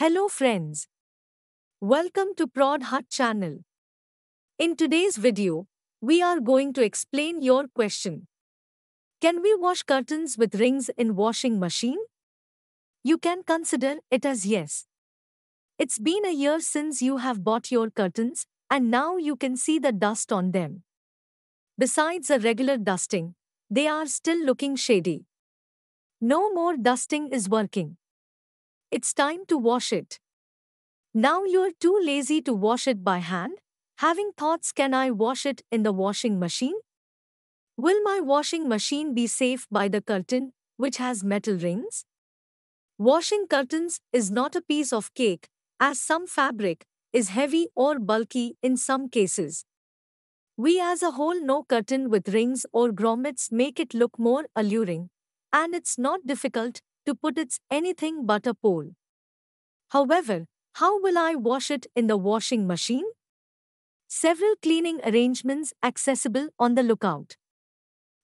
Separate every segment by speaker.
Speaker 1: Hello friends. Welcome to Prod Hut channel. In today's video, we are going to explain your question. Can we wash curtains with rings in washing machine? You can consider it as yes. It's been a year since you have bought your curtains and now you can see the dust on them. Besides a regular dusting, they are still looking shady. No more dusting is working it's time to wash it. Now you're too lazy to wash it by hand, having thoughts can I wash it in the washing machine? Will my washing machine be safe by the curtain, which has metal rings? Washing curtains is not a piece of cake, as some fabric is heavy or bulky in some cases. We as a whole know curtain with rings or grommets make it look more alluring, and it's not difficult to put its anything but a pole. However, how will I wash it in the washing machine? Several cleaning arrangements accessible on the lookout.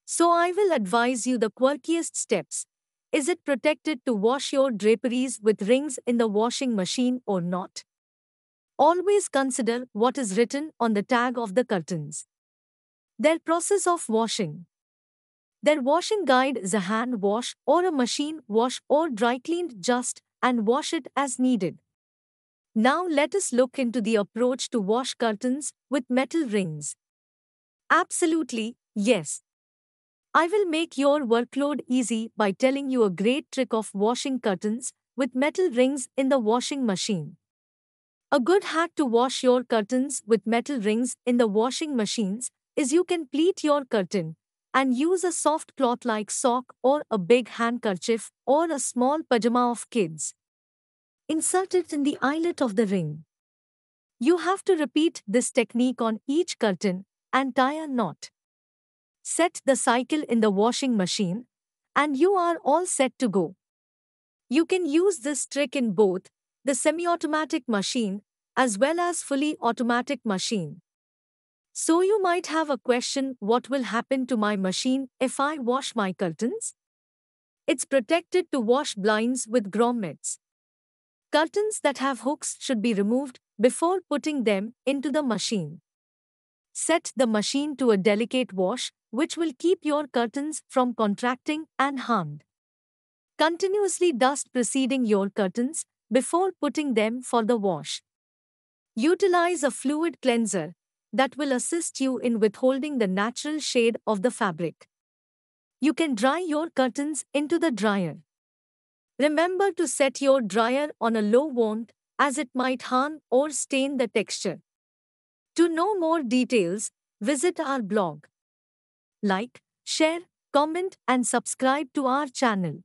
Speaker 1: So I will advise you the quirkiest steps. Is it protected to wash your draperies with rings in the washing machine or not? Always consider what is written on the tag of the curtains. Their process of washing. Their washing guide is a hand wash or a machine wash or dry cleaned just and wash it as needed. Now let us look into the approach to wash curtains with metal rings. Absolutely, yes. I will make your workload easy by telling you a great trick of washing curtains with metal rings in the washing machine. A good hack to wash your curtains with metal rings in the washing machines is you can pleat your curtain, and use a soft cloth like sock or a big handkerchief or a small pajama of kids. Insert it in the eyelet of the ring. You have to repeat this technique on each curtain and tie a knot. Set the cycle in the washing machine and you are all set to go. You can use this trick in both the semi-automatic machine as well as fully automatic machine. So you might have a question what will happen to my machine if I wash my curtains? It's protected to wash blinds with grommets. Curtains that have hooks should be removed before putting them into the machine. Set the machine to a delicate wash, which will keep your curtains from contracting and harmed. Continuously dust preceding your curtains before putting them for the wash. Utilize a fluid cleanser that will assist you in withholding the natural shade of the fabric. You can dry your curtains into the dryer. Remember to set your dryer on a low warmth as it might harm or stain the texture. To know more details, visit our blog. Like, share, comment and subscribe to our channel.